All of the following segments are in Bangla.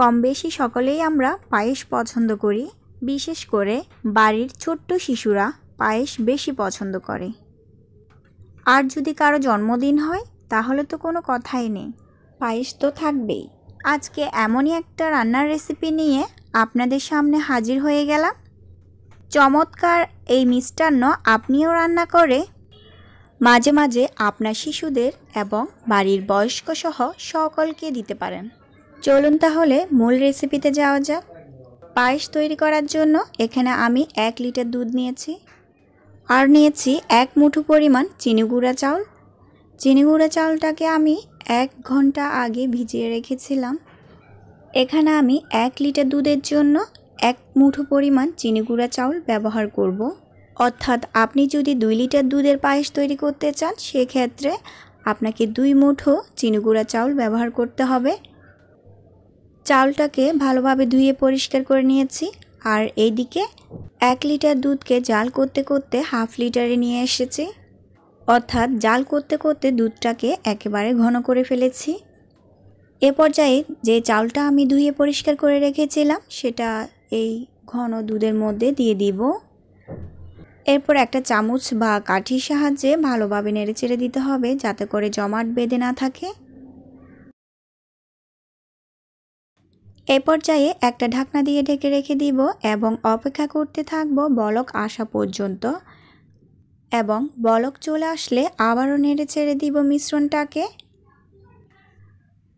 কম বেশি সকলেই আমরা পায়েস পছন্দ করি বিশেষ করে বাড়ির ছোট্ট শিশুরা পায়েস বেশি পছন্দ করে আর যদি কারো জন্মদিন হয় তাহলে তো কোনো কথাই নেই পায়েস তো থাকবেই আজকে এমনই একটা রান্নার রেসিপি নিয়ে আপনাদের সামনে হাজির হয়ে গেলাম চমৎকার এই মিষ্টান্ন আপনিও রান্না করে মাঝে মাঝে আপনার শিশুদের এবং বাড়ির বয়স্ক সহ সকলকে দিতে পারেন চলুন তাহলে মূল রেসিপিতে যাওয়া যাক পায়েস তৈরি করার জন্য এখানে আমি এক লিটার দুধ নিয়েছি আর নিয়েছি এক মুঠো পরিমাণ চিনি গুঁড়া চাউল চিনি গুঁড়া চাউলটাকে আমি এক ঘন্টা আগে ভিজিয়ে রেখেছিলাম এখানে আমি এক লিটার দুধের জন্য এক মুঠো পরিমাণ চিনি গুঁড়া চাউল ব্যবহার করব। অর্থাৎ আপনি যদি দুই লিটার দুধের পায়েস তৈরি করতে চান সেক্ষেত্রে আপনাকে দুই মুঠো চিনি গুঁড়া চাউল ব্যবহার করতে হবে চালটাকে ভালোভাবে ধুয়ে পরিষ্কার করে নিয়েছি আর এইদিকে এক লিটার দুধকে জাল করতে করতে হাফ লিটারে নিয়ে এসেছি অর্থাৎ জাল করতে করতে দুধটাকে একেবারে ঘন করে ফেলেছি এ পর্যায়ে যে চালটা আমি ধুয়ে পরিষ্কার করে রেখেছিলাম সেটা এই ঘন দুধের মধ্যে দিয়ে দিব এরপর একটা চামচ বা কাঠির সাহায্যে ভালোভাবে নেড়ে চেড়ে দিতে হবে যাতে করে জমাট বেঁধে না থাকে এ পর্যায়ে একটা ঢাকনা দিয়ে ঢেকে রেখে দিব এবং অপেক্ষা করতে থাকব বলক আসা পর্যন্ত এবং বলক চলে আসলে আবারও নেড়ে ছেড়ে দিব মিশ্রণটাকে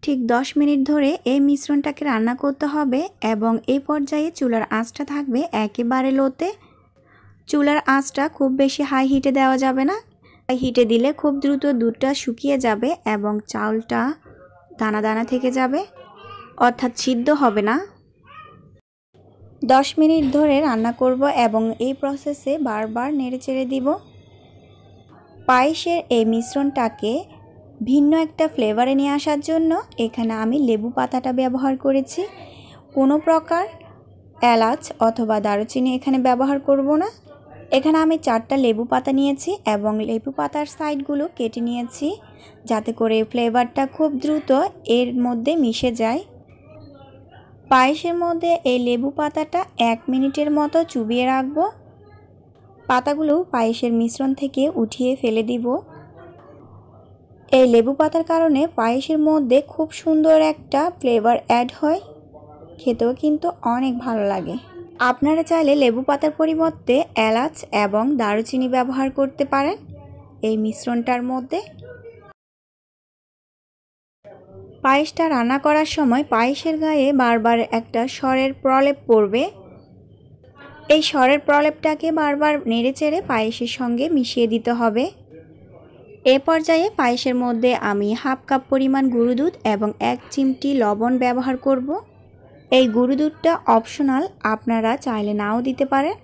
ঠিক দশ মিনিট ধরে এই মিশ্রণটাকে রান্না করতে হবে এবং এই পর্যায়ে চুলার আঁচটা থাকবে একেবারে লোতে চুলার আঁচটা খুব বেশি হাই হিটে দেওয়া যাবে না হাই হিটে দিলে খুব দ্রুত দুধটা শুকিয়ে যাবে এবং চাউলটা দানা দানা থেকে যাবে অর্থাৎ সিদ্ধ হবে না দশ মিনিট ধরে রান্না করব এবং এই প্রসেসে বারবার নেড়েচেড়ে দিব পায়েসের এই মিশ্রণটাকে ভিন্ন একটা ফ্লেভারে নিয়ে আসার জন্য এখানে আমি লেবু পাতাটা ব্যবহার করেছি কোনো প্রকার এলাচ অথবা দারুচিনি এখানে ব্যবহার করব না এখানে আমি চারটা লেবু পাতা নিয়েছি এবং লেবু পাতার সাইডগুলো কেটে নিয়েছি যাতে করে ফ্লেভারটা খুব দ্রুত এর মধ্যে মিশে যায় পায়েসের মধ্যে এই লেবু পাতাটা এক মিনিটের মতো চুবিয়ে রাখব পাতাগুলো পায়েসের মিশ্রণ থেকে উঠিয়ে ফেলে দিব এই লেবু পাতার কারণে পায়েসের মধ্যে খুব সুন্দর একটা ফ্লেভার অ্যাড হয় খেতেও কিন্তু অনেক ভালো লাগে আপনারা চাইলে লেবু পাতার পরিবর্তে এলাচ এবং দারুচিনি ব্যবহার করতে পারেন এই মিশ্রণটার মধ্যে পায়েসটা রান্না করার সময় পায়েসের গায়ে বারবার একটা স্বরের প্রলেপ পড়বে এই স্বরের প্রলেপটাকে বারবার নেড়ে চেড়ে পায়েসের সঙ্গে মিশিয়ে দিতে হবে এ পর্যায়ে পায়েসের মধ্যে আমি হাফ কাপ পরিমাণ গুঁড়ো দুধ এবং এক চিমটি লবণ ব্যবহার করব এই গুঁড়ো দুধটা অপশনাল আপনারা চাইলে নাও দিতে পারেন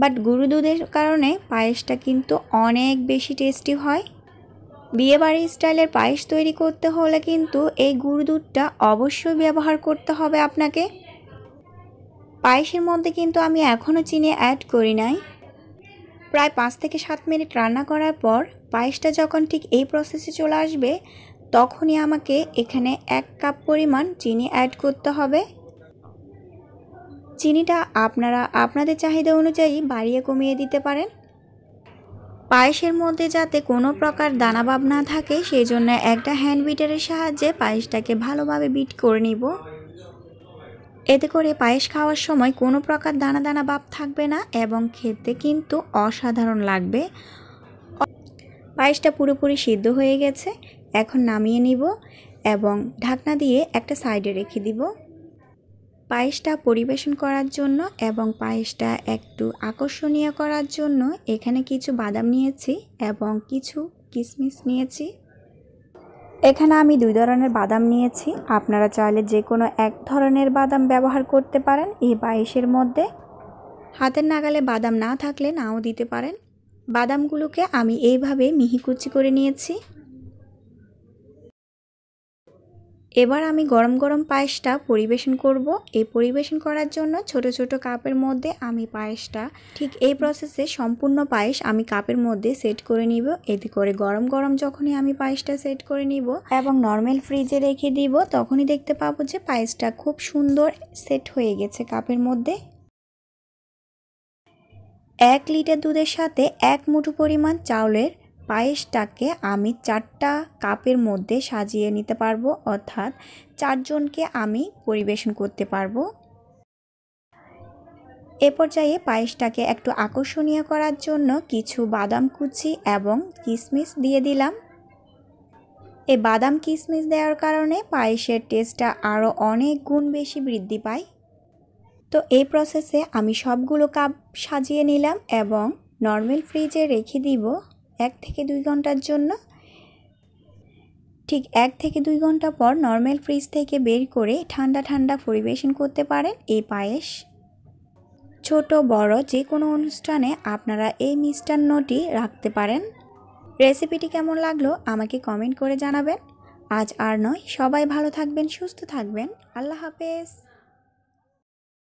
বাট গুঁড়ো দুধের কারণে পায়েসটা কিন্তু অনেক বেশি টেস্টি হয় বিয়েবাড়ির স্টাইলের পায়েস তৈরি করতে হলে কিন্তু এই গুড় দুধটা অবশ্যই ব্যবহার করতে হবে আপনাকে পায়েসের মধ্যে কিন্তু আমি এখনও চিনি অ্যাড করি নাই প্রায় পাঁচ থেকে সাত মিনিট রান্না করার পর পায়েসটা যখন ঠিক এই প্রসেসে চলে আসবে তখনই আমাকে এখানে এক কাপ পরিমাণ চিনি অ্যাড করতে হবে চিনিটা আপনারা আপনাদের চাহিদা অনুযায়ী বাড়িয়ে কমিয়ে দিতে পারেন পায়েসের মধ্যে যাতে কোনো প্রকার দানাভাব না থাকে সেই জন্য একটা হ্যান্ড বিটারের সাহায্যে পায়েসটাকে ভালোভাবে বিট করে নিব এতে করে পায়েস খাওয়ার সময় কোনো প্রকার দানা দানা ভাব থাকবে না এবং খেতে কিন্তু অসাধারণ লাগবে পায়েসটা পুরোপুরি সিদ্ধ হয়ে গেছে এখন নামিয়ে নিব এবং ঢাকনা দিয়ে একটা সাইডে রেখে দিব পায়েসটা পরিবেশন করার জন্য এবং পায়েসটা একটু আকর্ষণীয় করার জন্য এখানে কিছু বাদাম নিয়েছি এবং কিছু কিশমিশ নিয়েছি এখানে আমি দুই ধরনের বাদাম নিয়েছি আপনারা চাইলে যে কোনো এক ধরনের বাদাম ব্যবহার করতে পারেন এই পায়েসের মধ্যে হাতের নাগালে বাদাম না থাকলে নাও দিতে পারেন বাদামগুলোকে আমি এইভাবে মিহি কুচি করে নিয়েছি এবার আমি গরম গরম পায়েসটা পরিবেশন করব এই পরিবেশন করার জন্য ছোট ছোট কাপের মধ্যে আমি পায়েসটা ঠিক এই প্রসেসে সম্পূর্ণ পায়েস আমি কাপের মধ্যে সেট করে নিব এতে করে গরম গরম যখনই আমি পায়েসটা সেট করে নিব এবং নর্মাল ফ্রিজে রেখে দিব তখনই দেখতে পাবো যে পায়েসটা খুব সুন্দর সেট হয়ে গেছে কাপের মধ্যে এক লিটার দুধের সাথে এক মুঠো পরিমাণ চাউলের পায়েসটাকে আমি চারটা কাপের মধ্যে সাজিয়ে নিতে পারবো অর্থাৎ চারজনকে আমি পরিবেশন করতে পারবো এ পর্যায়ে পায়েসটাকে একটু আকর্ষণীয় করার জন্য কিছু বাদাম কুচি এবং কিসমিস দিয়ে দিলাম এই বাদাম কিসমিস দেওয়ার কারণে পায়েসের টেস্টটা আরও অনেক গুণ বেশি বৃদ্ধি পায় তো এই প্রসেসে আমি সবগুলো কাপ সাজিয়ে নিলাম এবং নর্মাল ফ্রিজে রেখে দিব এক থেকে দুই ঘন্টার জন্য ঠিক এক থেকে দুই ঘন্টা পর নর্মাল ফ্রিজ থেকে বের করে ঠান্ডা ঠান্ডা পরিবেশন করতে পারেন এই পায়েস ছোট বড় যে কোনো অনুষ্ঠানে আপনারা এই মিষ্টান্নটি রাখতে পারেন রেসিপিটি কেমন লাগলো আমাকে কমেন্ট করে জানাবেন আজ আর নয় সবাই ভালো থাকবেন সুস্থ থাকবেন আল্লাহ হাফেজ